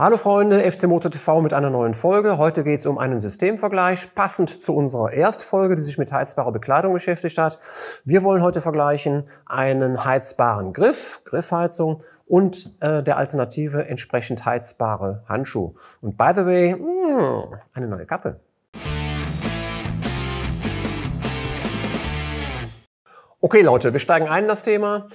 Hallo Freunde, FC Motor TV mit einer neuen Folge. Heute geht es um einen Systemvergleich, passend zu unserer Erstfolge, die sich mit heizbarer Bekleidung beschäftigt hat. Wir wollen heute vergleichen einen heizbaren Griff, Griffheizung und äh, der Alternative entsprechend heizbare Handschuh. Und by the way, mh, mm, eine neue Kappe. Okay Leute, wir steigen ein in das Thema.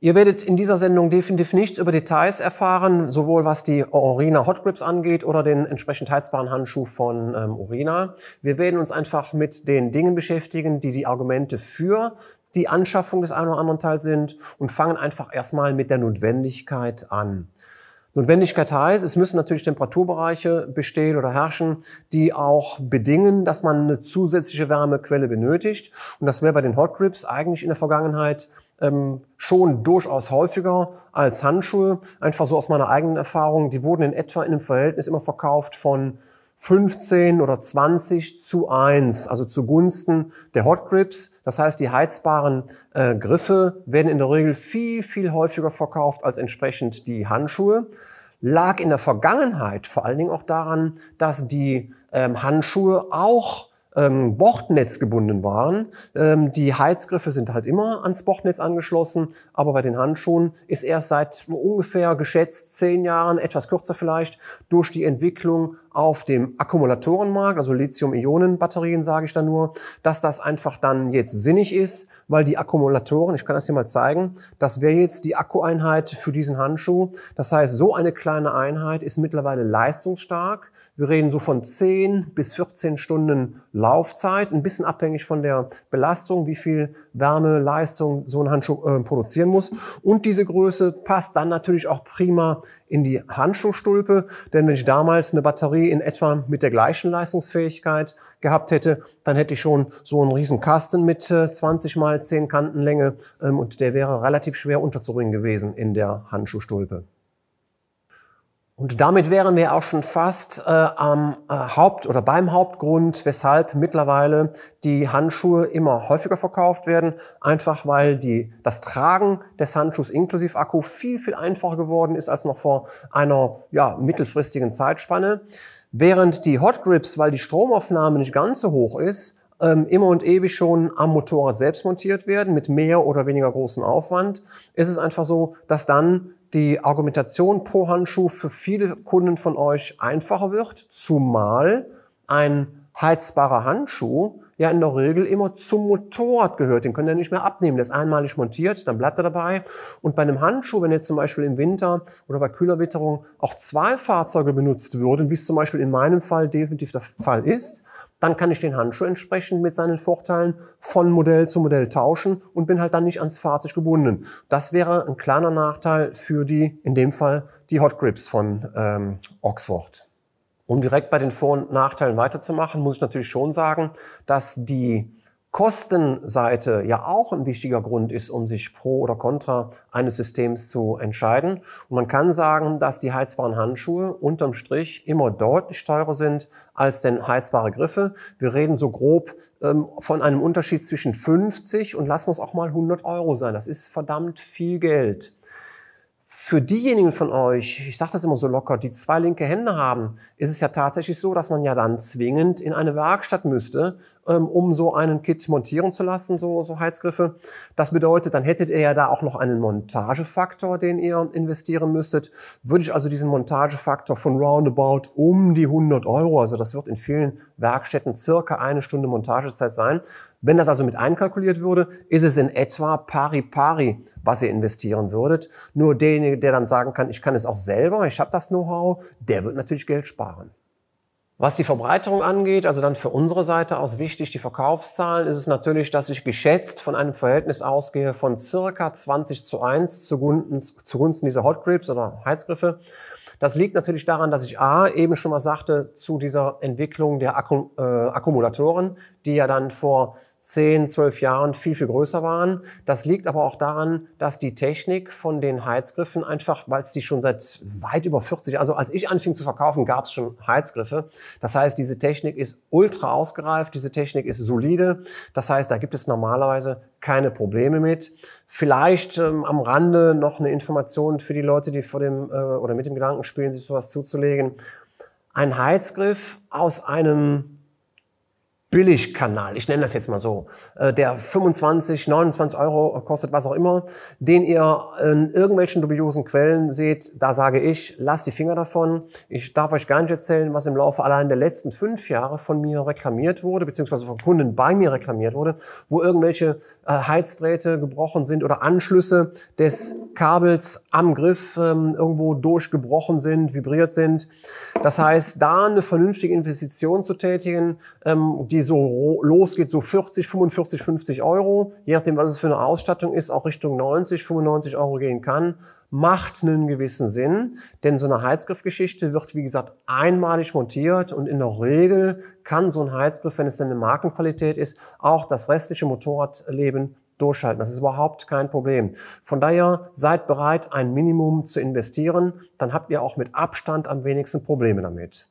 Ihr werdet in dieser Sendung definitiv nichts über Details erfahren, sowohl was die Orina Hot Grips angeht oder den entsprechend heizbaren Handschuh von ähm, Orina. Wir werden uns einfach mit den Dingen beschäftigen, die die Argumente für die Anschaffung des einen oder anderen Teils sind und fangen einfach erstmal mit der Notwendigkeit an. Notwendigkeit heißt, es müssen natürlich Temperaturbereiche bestehen oder herrschen, die auch bedingen, dass man eine zusätzliche Wärmequelle benötigt. Und das wäre bei den Hot Grips eigentlich in der Vergangenheit ähm, schon durchaus häufiger als Handschuhe. Einfach so aus meiner eigenen Erfahrung. Die wurden in etwa in einem Verhältnis immer verkauft von 15 oder 20 zu 1, also zugunsten der Hot Grips. Das heißt, die heizbaren äh, Griffe werden in der Regel viel, viel häufiger verkauft als entsprechend die Handschuhe. Lag in der Vergangenheit vor allen Dingen auch daran, dass die ähm, Handschuhe auch ähm, Bordnetz gebunden waren. Ähm, die Heizgriffe sind halt immer ans Bordnetz angeschlossen, aber bei den Handschuhen ist erst seit ungefähr geschätzt zehn Jahren, etwas kürzer vielleicht, durch die Entwicklung auf dem Akkumulatorenmarkt, also Lithium-Ionen-Batterien sage ich da nur, dass das einfach dann jetzt sinnig ist, weil die Akkumulatoren, ich kann das hier mal zeigen, das wäre jetzt die Akkueinheit für diesen Handschuh. Das heißt, so eine kleine Einheit ist mittlerweile leistungsstark wir reden so von 10 bis 14 Stunden Laufzeit, ein bisschen abhängig von der Belastung, wie viel Wärme, Leistung so ein Handschuh äh, produzieren muss. Und diese Größe passt dann natürlich auch prima in die Handschuhstulpe, denn wenn ich damals eine Batterie in etwa mit der gleichen Leistungsfähigkeit gehabt hätte, dann hätte ich schon so einen riesen Kasten mit äh, 20 mal 10 Kantenlänge ähm, und der wäre relativ schwer unterzubringen gewesen in der Handschuhstulpe. Und damit wären wir auch schon fast äh, am äh, Haupt- oder beim Hauptgrund, weshalb mittlerweile die Handschuhe immer häufiger verkauft werden. Einfach weil die, das Tragen des Handschuhs inklusive Akku viel, viel einfacher geworden ist als noch vor einer ja, mittelfristigen Zeitspanne. Während die Hot Grips, weil die Stromaufnahme nicht ganz so hoch ist, ähm, immer und ewig schon am Motorrad selbst montiert werden, mit mehr oder weniger großem Aufwand, ist es einfach so, dass dann die Argumentation pro Handschuh für viele Kunden von euch einfacher wird, zumal ein heizbarer Handschuh ja in der Regel immer zum Motorrad gehört. Den könnt ihr nicht mehr abnehmen. Der ist einmalig montiert, dann bleibt er dabei. Und bei einem Handschuh, wenn jetzt zum Beispiel im Winter oder bei kühler Witterung auch zwei Fahrzeuge benutzt würden, wie es zum Beispiel in meinem Fall definitiv der Fall ist, dann kann ich den Handschuh entsprechend mit seinen Vorteilen von Modell zu Modell tauschen und bin halt dann nicht ans Fahrzeug gebunden. Das wäre ein kleiner Nachteil für die, in dem Fall, die Hot Grips von ähm, Oxford. Um direkt bei den Vor- und Nachteilen weiterzumachen, muss ich natürlich schon sagen, dass die Kostenseite ja auch ein wichtiger Grund ist, um sich pro oder contra eines Systems zu entscheiden. Und man kann sagen, dass die heizbaren Handschuhe unterm Strich immer deutlich teurer sind als denn heizbare Griffe. Wir reden so grob ähm, von einem Unterschied zwischen 50 und lassen wir es auch mal 100 Euro sein. Das ist verdammt viel Geld für diejenigen von euch, ich sage das immer so locker, die zwei linke Hände haben, ist es ja tatsächlich so, dass man ja dann zwingend in eine Werkstatt müsste, ähm, um so einen Kit montieren zu lassen, so, so Heizgriffe. Das bedeutet, dann hättet ihr ja da auch noch einen Montagefaktor, den ihr investieren müsstet. Würde ich also diesen Montagefaktor von roundabout um die 100 Euro, also das wird in vielen Werkstätten circa eine Stunde Montagezeit sein, wenn das also mit einkalkuliert würde, ist es in etwa pari pari, was ihr investieren würdet. Nur derjenige, der dann sagen kann, ich kann es auch selber, ich habe das Know-how, der wird natürlich Geld sparen. Was die Verbreiterung angeht, also dann für unsere Seite aus wichtig, die Verkaufszahlen, ist es natürlich, dass ich geschätzt von einem Verhältnis ausgehe von circa 20 zu 1 zugunsten, zugunsten dieser Hot Grips oder Heizgriffe. Das liegt natürlich daran, dass ich A, eben schon mal sagte, zu dieser Entwicklung der Akku, äh, Akkumulatoren, die ja dann vor 10, 12 Jahren viel, viel größer waren. Das liegt aber auch daran, dass die Technik von den Heizgriffen einfach, weil es die schon seit weit über 40, also als ich anfing zu verkaufen, gab es schon Heizgriffe. Das heißt, diese Technik ist ultra ausgereift, diese Technik ist solide. Das heißt, da gibt es normalerweise keine Probleme mit. Vielleicht ähm, am Rande noch eine Information für die Leute, die vor dem äh, oder mit dem Gedanken spielen, sich sowas zuzulegen. Ein Heizgriff aus einem Billigkanal, ich nenne das jetzt mal so, äh, der 25, 29 Euro kostet, was auch immer, den ihr in irgendwelchen dubiosen Quellen seht, da sage ich, lasst die Finger davon. Ich darf euch gar nicht erzählen, was im Laufe allein der letzten fünf Jahre von mir reklamiert wurde, beziehungsweise von Kunden bei mir reklamiert wurde, wo irgendwelche äh, Heizdrähte gebrochen sind oder Anschlüsse des Kabels am Griff ähm, irgendwo durchgebrochen sind, vibriert sind. Das heißt, da eine vernünftige Investition zu tätigen, ähm, die so losgeht, so 40, 45, 50 Euro, je nachdem, was es für eine Ausstattung ist, auch Richtung 90, 95 Euro gehen kann, macht einen gewissen Sinn, denn so eine Heizgriffgeschichte wird, wie gesagt, einmalig montiert und in der Regel kann so ein Heizgriff, wenn es denn eine Markenqualität ist, auch das restliche Motorradleben durchhalten. Das ist überhaupt kein Problem. Von daher seid bereit, ein Minimum zu investieren, dann habt ihr auch mit Abstand am wenigsten Probleme damit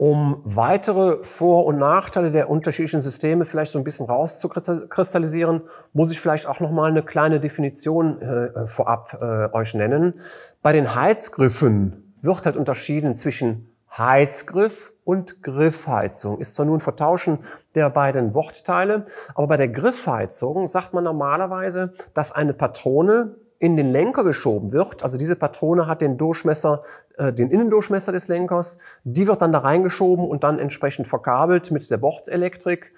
um weitere Vor- und Nachteile der unterschiedlichen Systeme vielleicht so ein bisschen rauszukristallisieren, muss ich vielleicht auch noch mal eine kleine Definition äh, äh, vorab äh, euch nennen. Bei den Heizgriffen wird halt unterschieden zwischen Heizgriff und Griffheizung. Ist zwar nur ein Vertauschen der beiden Wortteile, aber bei der Griffheizung sagt man normalerweise, dass eine Patrone in den Lenker geschoben wird, also diese Patrone hat den Durchmesser, äh, den Innendurchmesser des Lenkers, die wird dann da reingeschoben und dann entsprechend verkabelt mit der Bordelektrik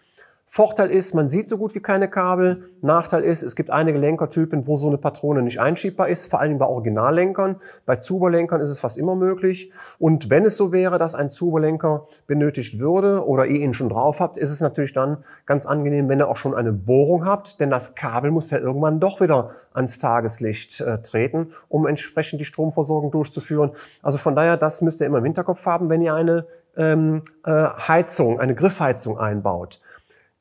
Vorteil ist, man sieht so gut wie keine Kabel. Nachteil ist, es gibt einige Lenkertypen, wo so eine Patrone nicht einschiebbar ist, vor allem bei Originallenkern. Bei Zuberlenkern ist es fast immer möglich. Und wenn es so wäre, dass ein Zuberlenker benötigt würde oder ihr ihn schon drauf habt, ist es natürlich dann ganz angenehm, wenn ihr auch schon eine Bohrung habt, denn das Kabel muss ja irgendwann doch wieder ans Tageslicht äh, treten, um entsprechend die Stromversorgung durchzuführen. Also von daher, das müsst ihr immer im Hinterkopf haben, wenn ihr eine ähm, äh, Heizung, eine Griffheizung einbaut.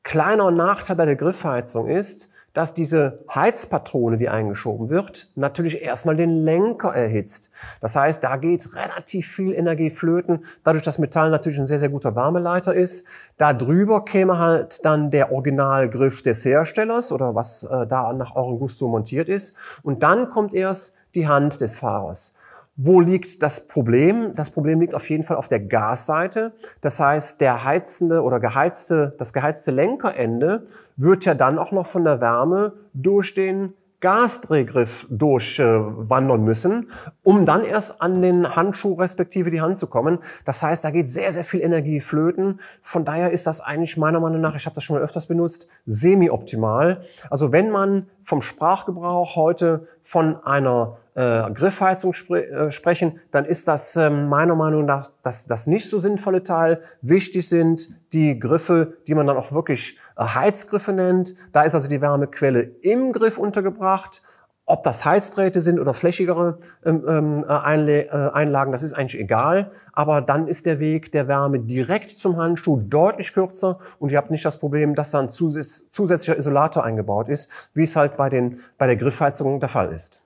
Kleiner Nachteil bei der Griffheizung ist, dass diese Heizpatrone, die eingeschoben wird, natürlich erstmal den Lenker erhitzt. Das heißt, da geht relativ viel Energie flöten, dadurch, dass Metall natürlich ein sehr, sehr guter Wärmeleiter ist. Da drüber käme halt dann der Originalgriff des Herstellers oder was äh, da nach eurem Gusto montiert ist. Und dann kommt erst die Hand des Fahrers. Wo liegt das Problem? Das Problem liegt auf jeden Fall auf der Gasseite. Das heißt, der heizende oder geheizte, das geheizte Lenkerende wird ja dann auch noch von der Wärme durch den Gasdrehgriff durchwandern müssen, um dann erst an den Handschuh respektive die Hand zu kommen. Das heißt, da geht sehr, sehr viel Energie flöten. Von daher ist das eigentlich meiner Meinung nach, ich habe das schon mal öfters benutzt, semi-optimal. Also wenn man vom Sprachgebrauch heute von einer äh, Griffheizung spre äh, sprechen, dann ist das äh, meiner Meinung nach das, das nicht so sinnvolle Teil. Wichtig sind die Griffe, die man dann auch wirklich äh, Heizgriffe nennt. Da ist also die Wärmequelle im Griff untergebracht. Ob das Heizdrähte sind oder flächigere ähm, ähm, äh, äh Einlagen, das ist eigentlich egal. Aber dann ist der Weg der Wärme direkt zum Handschuh deutlich kürzer und ihr habt nicht das Problem, dass da ein zusätzlicher Isolator eingebaut ist, wie es halt bei, den, bei der Griffheizung der Fall ist.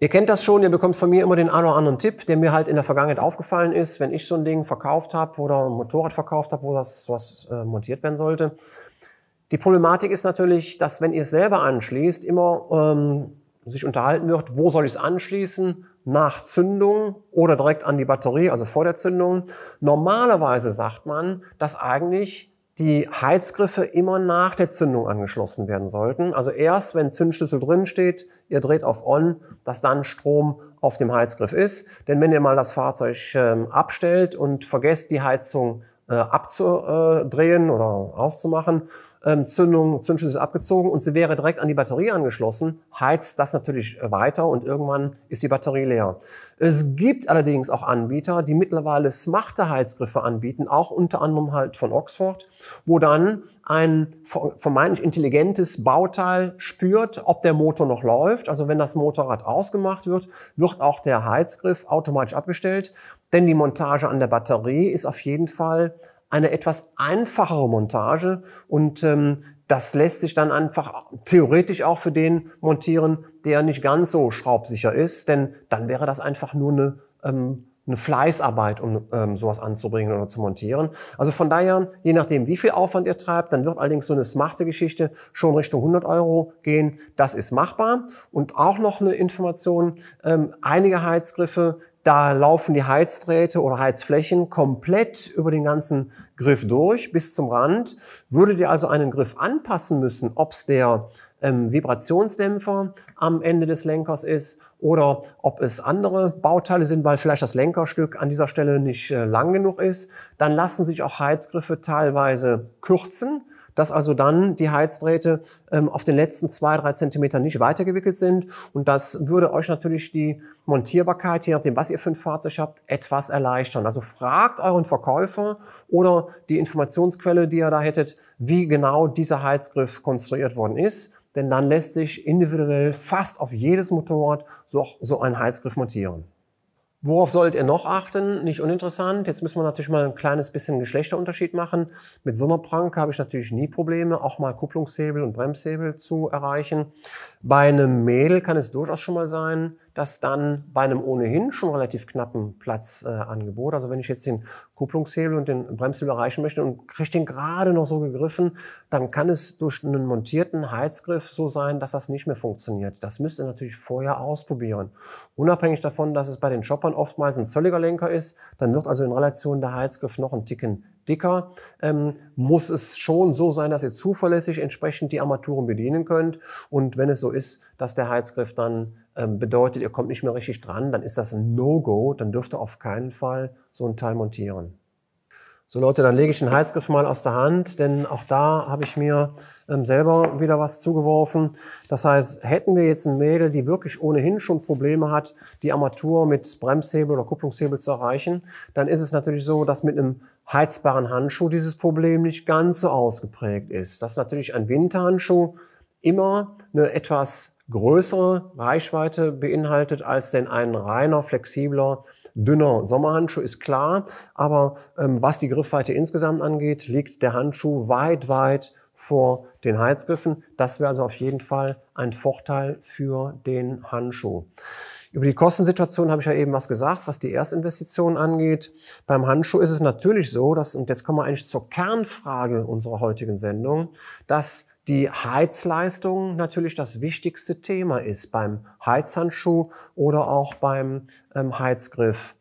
Ihr kennt das schon, ihr bekommt von mir immer den einen oder anderen Tipp, der mir halt in der Vergangenheit aufgefallen ist, wenn ich so ein Ding verkauft habe oder ein Motorrad verkauft habe, wo das was äh, montiert werden sollte. Die Problematik ist natürlich, dass wenn ihr es selber anschließt, immer ähm, sich unterhalten wird, wo soll ich es anschließen, nach Zündung oder direkt an die Batterie, also vor der Zündung. Normalerweise sagt man, dass eigentlich die Heizgriffe immer nach der Zündung angeschlossen werden sollten. Also erst, wenn Zündschlüssel drin steht, ihr dreht auf On, dass dann Strom auf dem Heizgriff ist. Denn wenn ihr mal das Fahrzeug ähm, abstellt und vergesst, die Heizung äh, abzudrehen oder auszumachen. Ähm, Zündung, Zündschlüssel abgezogen und sie wäre direkt an die Batterie angeschlossen, heizt das natürlich weiter und irgendwann ist die Batterie leer. Es gibt allerdings auch Anbieter, die mittlerweile smarte Heizgriffe anbieten, auch unter anderem halt von Oxford, wo dann ein vermeintlich intelligentes Bauteil spürt, ob der Motor noch läuft. Also wenn das Motorrad ausgemacht wird, wird auch der Heizgriff automatisch abgestellt denn die Montage an der Batterie ist auf jeden Fall eine etwas einfachere Montage und ähm, das lässt sich dann einfach theoretisch auch für den montieren, der nicht ganz so schraubsicher ist, denn dann wäre das einfach nur eine, ähm, eine Fleißarbeit, um ähm, sowas anzubringen oder zu montieren. Also von daher, je nachdem, wie viel Aufwand ihr treibt, dann wird allerdings so eine smarte Geschichte schon Richtung 100 Euro gehen. Das ist machbar. Und auch noch eine Information, ähm, einige Heizgriffe da laufen die Heizdrähte oder Heizflächen komplett über den ganzen Griff durch bis zum Rand. Würdet ihr also einen Griff anpassen müssen, ob es der ähm, Vibrationsdämpfer am Ende des Lenkers ist oder ob es andere Bauteile sind, weil vielleicht das Lenkerstück an dieser Stelle nicht äh, lang genug ist, dann lassen sich auch Heizgriffe teilweise kürzen dass also dann die Heizdrähte ähm, auf den letzten zwei, drei Zentimeter nicht weitergewickelt sind. Und das würde euch natürlich die Montierbarkeit, je nachdem, was ihr für ein Fahrzeug habt, etwas erleichtern. Also fragt euren Verkäufer oder die Informationsquelle, die ihr da hättet, wie genau dieser Heizgriff konstruiert worden ist. Denn dann lässt sich individuell fast auf jedes Motorrad so, so einen Heizgriff montieren. Worauf sollt ihr noch achten? Nicht uninteressant. Jetzt müssen wir natürlich mal ein kleines bisschen Geschlechterunterschied machen. Mit Sonderprank habe ich natürlich nie Probleme, auch mal Kupplungshebel und Bremshebel zu erreichen. Bei einem Mädel kann es durchaus schon mal sein, das dann bei einem ohnehin schon relativ knappen Platzangebot, äh, also wenn ich jetzt den Kupplungshebel und den Bremshebel erreichen möchte und kriege den gerade noch so gegriffen, dann kann es durch einen montierten Heizgriff so sein, dass das nicht mehr funktioniert. Das müsst ihr natürlich vorher ausprobieren. Unabhängig davon, dass es bei den Shoppern oftmals ein zölliger Lenker ist, dann wird also in Relation der Heizgriff noch ein Ticken dicker, ähm, muss es schon so sein, dass ihr zuverlässig entsprechend die Armaturen bedienen könnt. Und wenn es so ist, dass der Heizgriff dann ähm, bedeutet, ihr kommt nicht mehr richtig dran, dann ist das ein No-Go, dann dürft ihr auf keinen Fall so ein Teil montieren. So Leute, dann lege ich den Heizgriff mal aus der Hand, denn auch da habe ich mir ähm, selber wieder was zugeworfen. Das heißt, hätten wir jetzt ein Mädel, die wirklich ohnehin schon Probleme hat, die Armatur mit Bremshebel oder Kupplungshebel zu erreichen, dann ist es natürlich so, dass mit einem heizbaren Handschuh dieses Problem nicht ganz so ausgeprägt ist. Dass natürlich ein Winterhandschuh immer eine etwas größere Reichweite beinhaltet als denn ein reiner, flexibler dünner Sommerhandschuh, ist klar. Aber ähm, was die Griffweite insgesamt angeht, liegt der Handschuh weit, weit vor den Heizgriffen. Das wäre also auf jeden Fall ein Vorteil für den Handschuh. Über die Kostensituation habe ich ja eben was gesagt, was die Erstinvestition angeht. Beim Handschuh ist es natürlich so, dass, und jetzt kommen wir eigentlich zur Kernfrage unserer heutigen Sendung, dass die Heizleistung natürlich das wichtigste Thema ist beim Heizhandschuh oder auch beim ähm, Heizgriff.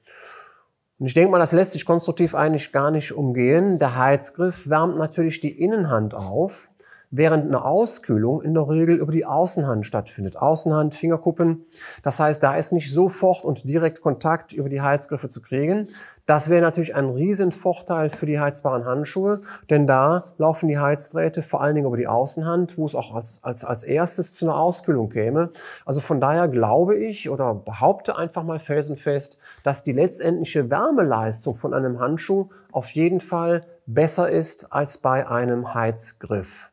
Und ich denke mal, das lässt sich konstruktiv eigentlich gar nicht umgehen. Der Heizgriff wärmt natürlich die Innenhand auf, während eine Auskühlung in der Regel über die Außenhand stattfindet. Außenhand, Fingerkuppen. Das heißt, da ist nicht sofort und direkt Kontakt über die Heizgriffe zu kriegen. Das wäre natürlich ein Riesenvorteil für die heizbaren Handschuhe, denn da laufen die Heizdrähte vor allen Dingen über die Außenhand, wo es auch als, als, als erstes zu einer Auskühlung käme. Also von daher glaube ich oder behaupte einfach mal felsenfest, dass die letztendliche Wärmeleistung von einem Handschuh auf jeden Fall besser ist als bei einem Heizgriff.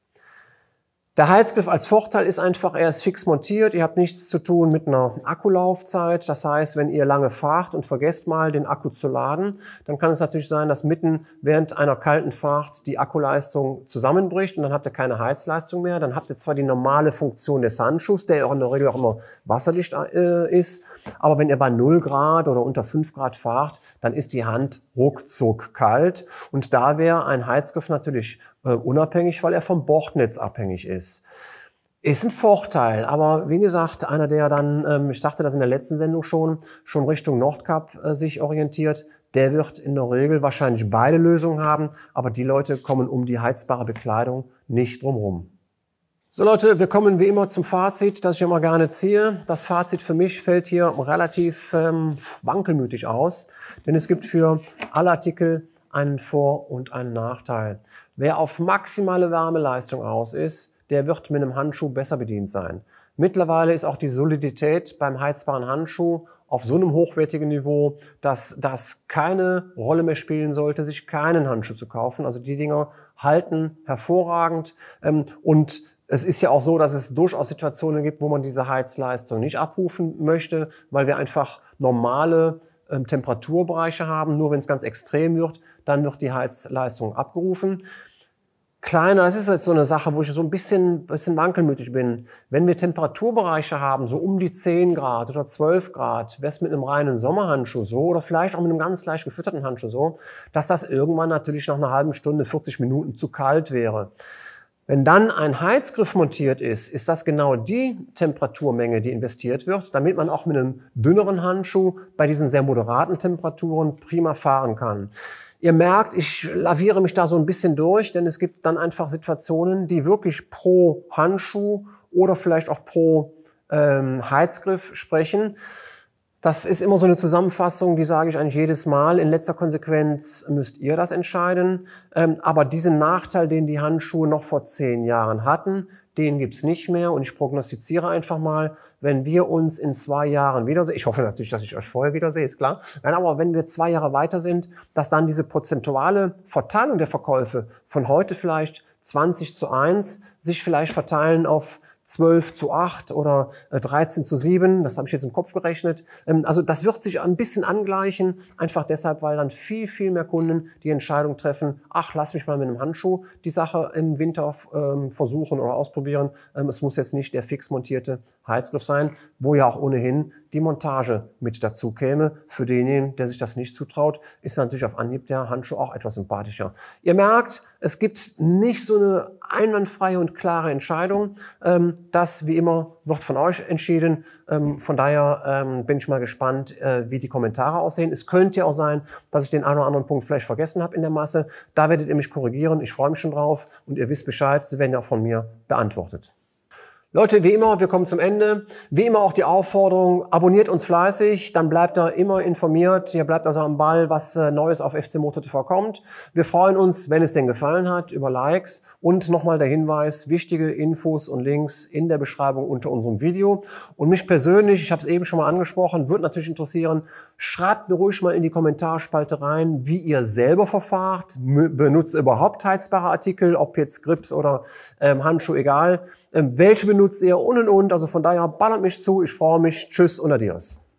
Der Heizgriff als Vorteil ist einfach, er ist fix montiert. Ihr habt nichts zu tun mit einer Akkulaufzeit. Das heißt, wenn ihr lange fahrt und vergesst mal, den Akku zu laden, dann kann es natürlich sein, dass mitten während einer kalten Fahrt die Akkuleistung zusammenbricht und dann habt ihr keine Heizleistung mehr. Dann habt ihr zwar die normale Funktion des Handschuhs, der auch in der Regel auch immer wasserdicht äh, ist, aber wenn ihr bei 0 Grad oder unter 5 Grad fahrt, dann ist die Hand ruckzuck kalt. Und da wäre ein Heizgriff natürlich äh, unabhängig, weil er vom Bordnetz abhängig ist. Ist ein Vorteil, aber wie gesagt, einer, der dann, ähm, ich sagte das in der letzten Sendung schon, schon Richtung Nordkap äh, sich orientiert, der wird in der Regel wahrscheinlich beide Lösungen haben, aber die Leute kommen um die heizbare Bekleidung nicht drumherum. So Leute, wir kommen wie immer zum Fazit, das ich immer gerne ziehe. Das Fazit für mich fällt hier relativ ähm, wankelmütig aus, denn es gibt für alle Artikel einen Vor- und einen Nachteil. Wer auf maximale Wärmeleistung aus ist, der wird mit einem Handschuh besser bedient sein. Mittlerweile ist auch die Solidität beim heizbaren Handschuh auf so einem hochwertigen Niveau, dass das keine Rolle mehr spielen sollte, sich keinen Handschuh zu kaufen. Also die Dinger halten hervorragend. Ähm, und es ist ja auch so, dass es durchaus Situationen gibt, wo man diese Heizleistung nicht abrufen möchte, weil wir einfach normale ähm, Temperaturbereiche haben. Nur wenn es ganz extrem wird, dann wird die Heizleistung abgerufen. Kleiner, das ist jetzt so eine Sache, wo ich so ein bisschen, bisschen wankelmütig bin. Wenn wir Temperaturbereiche haben, so um die 10 Grad oder 12 Grad, wäre es mit einem reinen Sommerhandschuh so oder vielleicht auch mit einem ganz leicht gefütterten Handschuh so, dass das irgendwann natürlich nach einer halben Stunde, 40 Minuten zu kalt wäre. Wenn dann ein Heizgriff montiert ist, ist das genau die Temperaturmenge, die investiert wird, damit man auch mit einem dünneren Handschuh bei diesen sehr moderaten Temperaturen prima fahren kann. Ihr merkt, ich laviere mich da so ein bisschen durch, denn es gibt dann einfach Situationen, die wirklich pro Handschuh oder vielleicht auch pro ähm, Heizgriff sprechen. Das ist immer so eine Zusammenfassung, die sage ich eigentlich jedes Mal. In letzter Konsequenz müsst ihr das entscheiden. Ähm, aber diesen Nachteil, den die Handschuhe noch vor zehn Jahren hatten, den gibt's nicht mehr. Und ich prognostiziere einfach mal, wenn wir uns in zwei Jahren wiedersehen, ich hoffe natürlich, dass ich euch vorher wiedersehe, ist klar. Nein, aber wenn wir zwei Jahre weiter sind, dass dann diese prozentuale Verteilung der Verkäufe von heute vielleicht 20 zu 1 sich vielleicht verteilen auf 12 zu 8 oder 13 äh, zu 7. Das habe ich jetzt im Kopf gerechnet. Ähm, also das wird sich ein bisschen angleichen, einfach deshalb, weil dann viel, viel mehr Kunden die Entscheidung treffen, ach, lass mich mal mit einem Handschuh die Sache im Winter ähm, versuchen oder ausprobieren. Ähm, es muss jetzt nicht der fix montierte Heizgriff sein, wo ja auch ohnehin die Montage mit dazu käme. Für denjenigen, der sich das nicht zutraut, ist natürlich auf Anhieb der Handschuh auch etwas sympathischer. Ihr merkt, es gibt nicht so eine einwandfreie und klare Entscheidung. Ähm, das, wie immer, wird von euch entschieden. Ähm, von daher ähm, bin ich mal gespannt, äh, wie die Kommentare aussehen. Es könnte ja auch sein, dass ich den einen oder anderen Punkt vielleicht vergessen habe in der Masse. Da werdet ihr mich korrigieren. Ich freue mich schon drauf und ihr wisst Bescheid. Sie werden ja auch von mir beantwortet. Leute, wie immer, wir kommen zum Ende. Wie immer auch die Aufforderung, abonniert uns fleißig, dann bleibt da immer informiert. Ihr bleibt also am Ball, was äh, Neues auf FC Motor TV kommt. Wir freuen uns, wenn es denn gefallen hat, über Likes. Und nochmal der Hinweis, wichtige Infos und Links in der Beschreibung unter unserem Video. Und mich persönlich, ich habe es eben schon mal angesprochen, würde natürlich interessieren, schreibt mir ruhig mal in die Kommentarspalte rein, wie ihr selber verfahrt. Benutzt überhaupt heizbare Artikel, ob jetzt Grips oder ähm, Handschuh, egal. Ähm, welche benutzt ihr und und und. Also von daher ballert mich zu. Ich freue mich. Tschüss und adios.